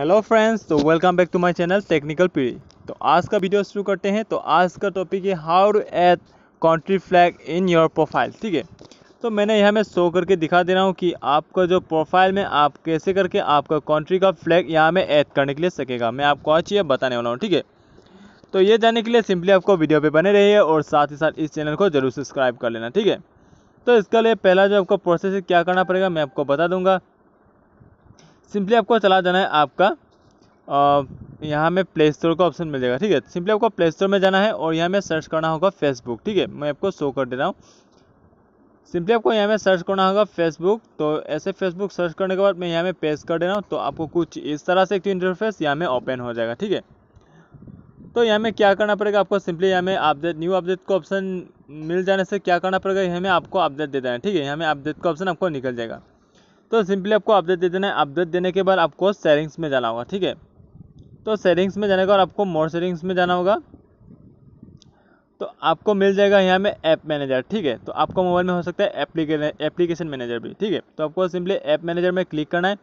hello friends तो welcome back to my channel technical पीढ़ी तो आज का वीडियो शुरू करते हैं तो आज का टॉपिक है how to add country flag in your profile ठीक है तो मैंने यहाँ में शो करके दिखा दे रहा हूँ कि आपका जो प्रोफाइल में आप कैसे करके आपका कंट्री का फ्लैग यहाँ में ऐड करने के लिए सकेगा मैं आपको आज ये बताने वाला हूँ ठीक है तो ये जानने के लिए सिंपली आपको वीडियो पर बने रहिए और साथ ही साथ इस चैनल को जरूर सब्सक्राइब कर लेना ठीक है तो इसके लिए पहला जो आपको प्रोसेस क्या करना पड़ेगा मैं आपको बता दूंगा सिंपली आपको चला जाना है आपका यहाँ में प्ले स्टोर का ऑप्शन मिल जाएगा ठीक है सिंपली आपको प्ले स्टोर में जाना है और यहाँ में सर्च करना होगा फेसबुक ठीक है मैं आपको शो कर दे रहा हूँ सिंपली आपको यहाँ में सर्च करना होगा फेसबुक तो ऐसे फेसबुक सर्च करने के बाद मैं यहाँ में पेस्ट कर दे रहा हूँ तो आपको कुछ इस तरह से एक इंटरफेस तो यहाँ में ओपन हो जाएगा ठीक है तो यहाँ में क्या करना पड़ेगा आपको सिंपली यहाँ में अपडेट न्यू अपडेट का ऑप्शन मिल जाने से क्या करना पड़ेगा यहाँ में आपको अपडेट दे देना है ठीक है यहाँ में अपडेट का ऑप्शन आपको निकल जाएगा तो सिंपली आपको अपडेट दे देना है अपडेट देने के बाद आपको सेटिंग्स में जाना होगा ठीक है तो सेटिंग्स में जाने के बाद आपको मोर सेटिंग्स में जाना होगा तो आपको मिल जाएगा यहाँ में ऐप मैनेजर ठीक है तो आपको मोबाइल में हो सकता है एप्लीकेशन एप्लीकेशन मैनेजर भी ठीक है तो आपको सिंपली ऐप मैनेजर में क्लिक करना है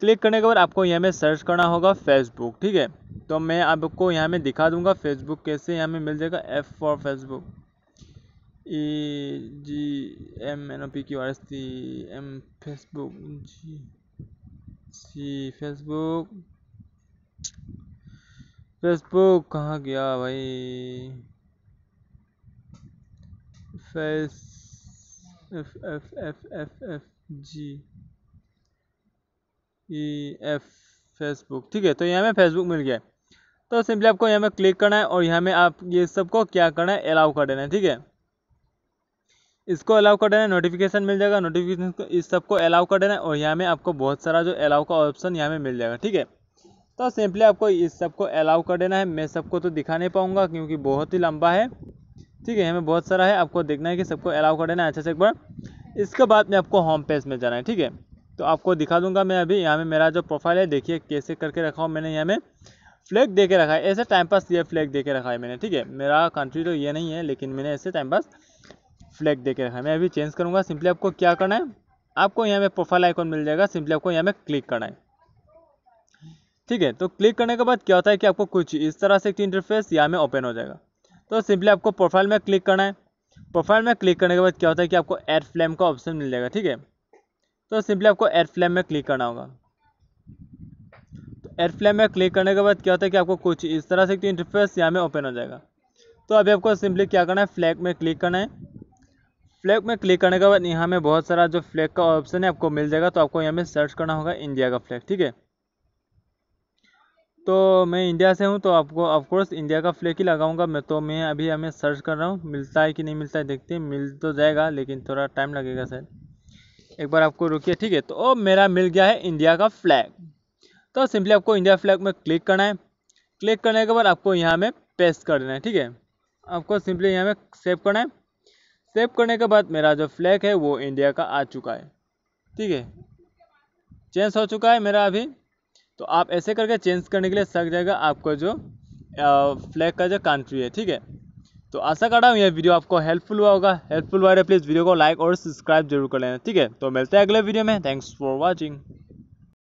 क्लिक करने के बाद आपको यहाँ में सर्च करना होगा फेसबुक ठीक है तो मैं आपको यहाँ में दिखा दूंगा फेसबुक कैसे यहाँ में मिल जाएगा app for Facebook A G M N O P Q R S T M Facebook G C Facebook Facebook कहाँ गया भाई face F F F F F G E F Facebook ठीक है तो यहाँ में फेसबुक मिल गया तो सिंपली आपको यहाँ में क्लिक करना है और यहाँ में आप ये सबको क्या करना है अलाउ कर देना है ठीक है इसको अलाउ कर देना नोटिफिकेशन मिल जाएगा नोटिफिकेशन को इस सबको अलाउ कर देना और यहाँ में आपको बहुत सारा जो अलाउ का ऑप्शन यहाँ में मिल जाएगा ठीक है तो सिंपली आपको इस सबको अलाउ कर देना है मैं सबको तो दिखा नहीं पाऊँगा क्योंकि बहुत ही लंबा है ठीक है हमें बहुत सारा है आपको देखना है कि सबको अलाउ कर देना है अच्छे से एक बार इसके बाद में आपको होम पेज में जाना है ठीक है तो आपको दिखा दूंगा मैं अभी यहाँ में मेरा जो प्रोफाइल है देखिए कैसे करके रखा हूँ मैंने यहाँ में फ्लैग दे के रखा है ऐसे टाइम पास ये फ्लैग दे के रखा है मैंने ठीक है मेरा कंट्री तो ये नहीं है लेकिन मैंने ऐसे टाइम पास फ्लैग दे के रखा है मैं अभी चेंज करूँगा सिंपली आपको क्या करना है आपको यहाँ पे प्रोफाइल आइकॉन मिल जाएगा सिंपली आपको यहाँ पे क्लिक करना है ठीक है तो क्लिक करने के बाद क्या होता है कि आपको कुछ इस तरह से एक इंटरफेस यहाँ में ओपन हो जाएगा तो सिंपली आपको प्रोफाइल में क्लिक करना है प्रोफाइल में क्लिक करने के बाद क्या होता है कि आपको एड फ्लेम का ऑप्शन मिल जाएगा ठीक है तो सिंपली आपको एड फ्लेम में क्लिक करना होगा तो एड फ्लेम में क्लिक करने के बाद क्या होता है कि आपको कुछ इस तरह से एक इंटरफेस यहाँ में ओपन हो जाएगा तो अभी आपको सिंपली क्या करना है फ्लैग में क्लिक करना है फ्लैग में क्लिक करने के बाद यहाँ में बहुत सारा जो फ्लैग का ऑप्शन है आपको मिल जाएगा तो आपको यहाँ में सर्च करना होगा इंडिया का फ्लैग ठीक है तो मैं इंडिया से हूँ तो आपको ऑफकोर्स इंडिया का फ्लैग ही लगाऊंगा मैं तो मैं अभी हमें सर्च कर रहा हूँ मिलता है कि नहीं मिलता है देखते हैं मिल तो जाएगा लेकिन थोड़ा टाइम लगेगा सर एक बार आपको रुकिए ठीक है तो ओ मेरा मिल गया है इंडिया का फ्लैग तो सिंपली आपको इंडिया फ्लैग में क्लिक करना है क्लिक करने के बाद आपको यहाँ में पेस्ट कर देना है ठीक है आपको सिंपली यहाँ में सेव करना है सेव करने के बाद मेरा जो फ्लैग है वो इंडिया का आ चुका है ठीक है चेंज हो चुका है मेरा अभी तो आप ऐसे करके चेंज करने के लिए सक जाएगा आपका जो फ्लैग का जो कंट्री है ठीक है तो आशा कर रहा हूँ यह वीडियो आपको हेल्पफुल हुआ होगा हेल्पफुल हुआ है प्लीज़ वीडियो तो को लाइक और सब्सक्राइब जरूर कर लेना ठीक है तो मिलते हैं अगले वीडियो में थैंक्स फॉर वॉचिंग